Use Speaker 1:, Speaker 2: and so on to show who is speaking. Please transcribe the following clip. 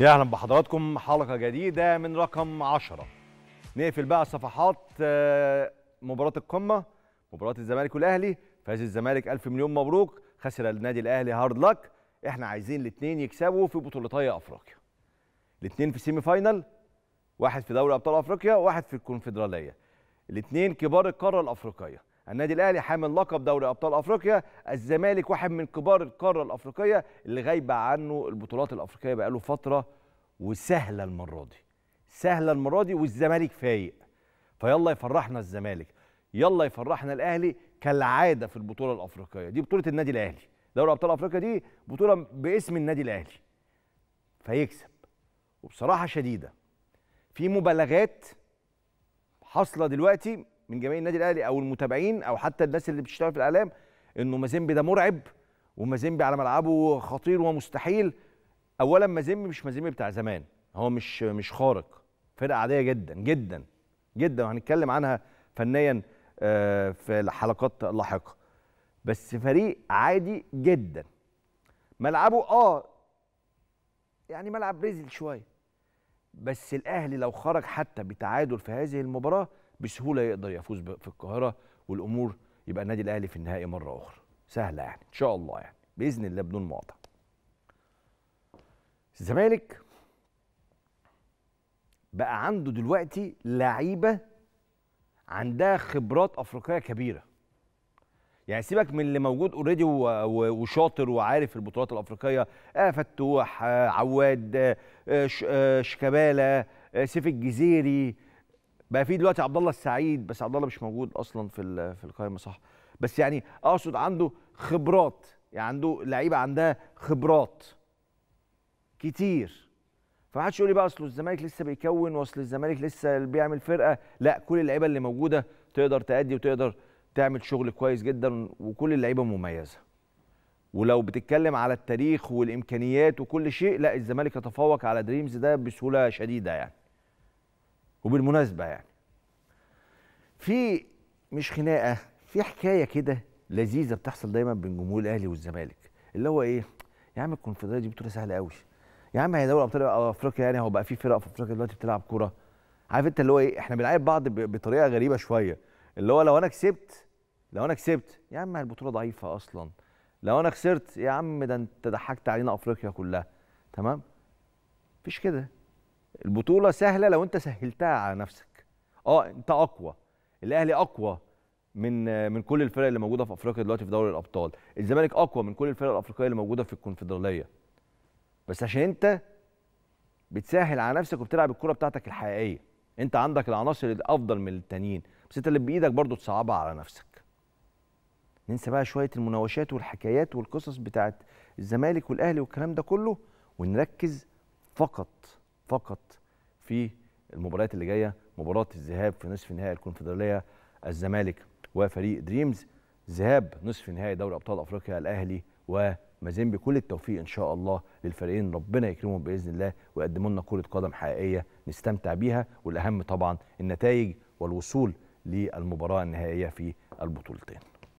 Speaker 1: يا اهلا بحضراتكم حلقه جديده من رقم 10 نقفل بقى صفحات آه، مباراه القمه مباراه الزمالك والاهلي فاز الزمالك الف مليون مبروك خسر النادي الاهلي هارد لك احنا عايزين الاثنين يكسبوا في بطولتي افريقيا الاثنين في سيمي فاينل واحد في دوري ابطال افريقيا واحد في الكونفدراليه الاثنين كبار القاره الافريقيه النادي الاهلي حامل لقب دوري ابطال افريقيا الزمالك واحد من كبار القاره الافريقيه اللي غايبه عنه البطولات الافريقيه بقاله فتره وسهله المره دي سهله المره دي والزمالك فايق فيلا يفرحنا الزمالك يلا يفرحنا الاهلي كالعاده في البطوله الافريقيه دي بطوله النادي الاهلي دوري ابطال افريقيا دي بطوله باسم النادي الاهلي فيكسب وبصراحه شديده في مبالغات حاصله دلوقتي من جماهير النادي الاهلي او المتابعين او حتى الناس اللي بتشتغل في الاعلام انه مازيمبي ده مرعب ومازيمبي على ملعبه خطير ومستحيل اولا مازيمبي مش مازيمبي بتاع زمان هو مش مش خارق فرقه عاديه جدا جدا جدا وهنتكلم عنها فنيا آه، في حلقات لاحقه بس فريق عادي جدا ملعبه اه يعني ملعب ريزل شويه بس الاهلي لو خرج حتى بتعادل في هذه المباراه بسهوله يقدر يفوز في القاهره والامور يبقى النادي الاهلي في النهائي مره اخرى سهله يعني ان شاء الله يعني باذن الله بدون مقاطع الزمالك بقى عنده دلوقتي لعيبه عندها خبرات افريقيه كبيره يعني سيبك من اللي موجود اوريدي وشاطر وعارف البطولات الافريقيه آه فتوح آه عواد آه, آه،, آه، شيكابالا آه سيف الجزيري بقى في دلوقتي عبد الله السعيد بس عبد الله مش موجود اصلا في في القائمه صح بس يعني اقصد عنده خبرات يعني عنده لعيبه عندها خبرات كتير فما حدش يقول لي بقى اصل الزمالك لسه بيكون واصل الزمالك لسه بيعمل فرقه لا كل اللعيبه اللي موجوده تقدر تأدي وتقدر تعمل شغل كويس جدا وكل اللعيبه مميزه ولو بتتكلم على التاريخ والامكانيات وكل شيء لا الزمالك يتفوق على دريمز ده بسهوله شديده يعني وبالمناسبه يعني في مش خناقه في حكايه كده لذيذه بتحصل دايما بين جمهور الاهلي والزمالك اللي هو ايه يا عم الكونفدراليه دي بطوله سهله قوي يا عم هي دوري ابطال افريقيا يعني هو بقى في فرق في افريقيا دلوقتي بتلعب كوره عارف انت اللي هو ايه احنا بنعاير بعض بطريقه غريبه شويه اللي هو لو انا كسبت لو انا كسبت يا عم البطوله ضعيفه اصلا لو انا خسرت يا عم ده انت ضحكت علينا افريقيا كلها تمام مفيش كده البطوله سهله لو انت سهلتها على نفسك اه انت اقوى الاهلي اقوى من من كل الفرق اللي موجوده في افريقيا دلوقتي في دوري الابطال الزمالك اقوى من كل الفرق الافريقيه اللي موجوده في الكونفدراليه بس عشان انت بتسهل على نفسك وبتلعب الكره بتاعتك الحقيقيه انت عندك العناصر الافضل من التانيين بس انت اللي بايدك برضو تصعبها على نفسك ننسى بقى شويه المناوشات والحكايات والقصص بتاعت الزمالك والاهلي والكلام ده كله ونركز فقط فقط في المباريات اللي جايه مباراه الذهاب في نصف نهائي الكونفدراليه الزمالك وفريق دريمز ذهاب نصف نهائي دوري ابطال افريقيا الاهلي ومازيمبي كل التوفيق ان شاء الله للفريقين ربنا يكرمهم باذن الله ويقدموا لنا كره قدم حقيقيه نستمتع بيها والاهم طبعا النتائج والوصول للمباراه النهائيه في البطولتين